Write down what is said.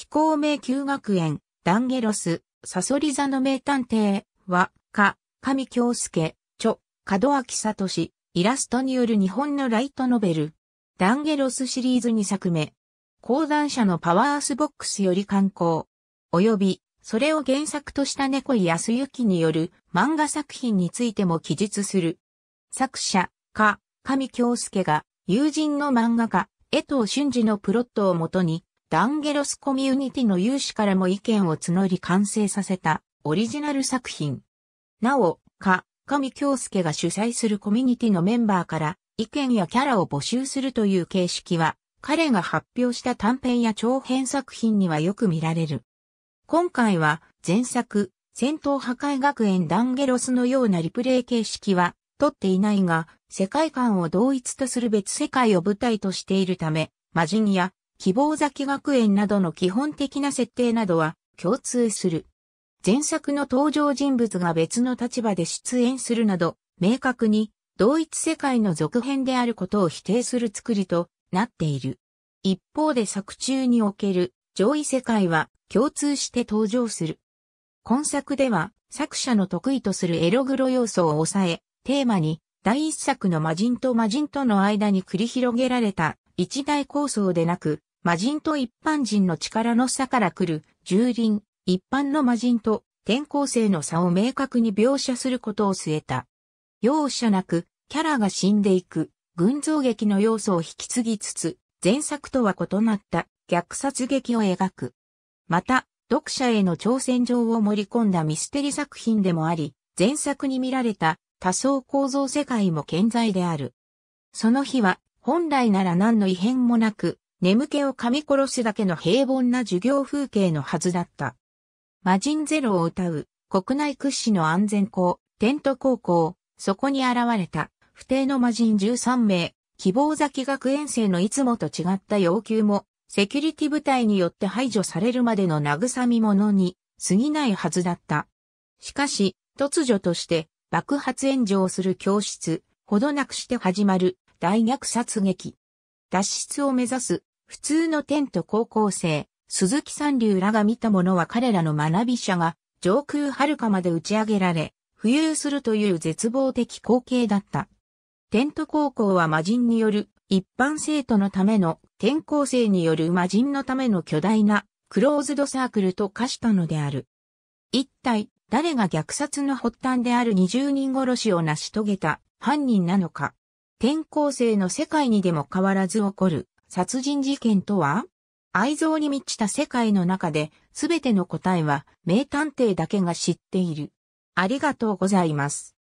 飛行名旧学園、ダンゲロス、サソリ座の名探偵、は、か、神京介、著、門脇聡、イラストによる日本のライトノベル。ダンゲロスシリーズ2作目。講談社のパワースボックスより刊行。及び、それを原作とした猫井康之による漫画作品についても記述する。作者、か、神京介が、友人の漫画家、江藤俊二のプロットをもとに、ダンゲロスコミュニティの有志からも意見を募り完成させたオリジナル作品。なお、か、神京介が主催するコミュニティのメンバーから意見やキャラを募集するという形式は、彼が発表した短編や長編作品にはよく見られる。今回は、前作、戦闘破壊学園ダンゲロスのようなリプレイ形式は、取っていないが、世界観を同一とする別世界を舞台としているため、魔人や希望崎学園などの基本的な設定などは共通する。前作の登場人物が別の立場で出演するなど、明確に同一世界の続編であることを否定する作りとなっている。一方で作中における上位世界は共通して登場する。今作では作者の得意とするエログロ要素を抑え、テーマに第一作の魔人と魔人との間に繰り広げられた一大構想でなく、魔人と一般人の力の差から来る、従輪、一般の魔人と転校生の差を明確に描写することを据えた。容赦なく、キャラが死んでいく、群像劇の要素を引き継ぎつつ、前作とは異なった虐殺劇を描く。また、読者への挑戦状を盛り込んだミステリ作品でもあり、前作に見られた多層構造世界も健在である。その日は、本来なら何の異変もなく、眠気を噛み殺すだけの平凡な授業風景のはずだった。魔人ゼロを歌う、国内屈指の安全校、テント高校、そこに現れた、不定の魔人13名、希望崎学園生のいつもと違った要求も、セキュリティ部隊によって排除されるまでの慰み者に、過ぎないはずだった。しかし、突如として、爆発炎上する教室、ほどなくして始まる、大虐殺劇。脱出を目指す普通の天と高校生、鈴木三流らが見たものは彼らの学び者が上空遥かまで打ち上げられ、浮遊するという絶望的光景だった。テント高校は魔人による一般生徒のための転校生による魔人のための巨大なクローズドサークルと化したのである。一体誰が虐殺の発端である20人殺しを成し遂げた犯人なのか。転校生の世界にでも変わらず起こる殺人事件とは愛憎に満ちた世界の中で、すべての答えは名探偵だけが知っている。ありがとうございます。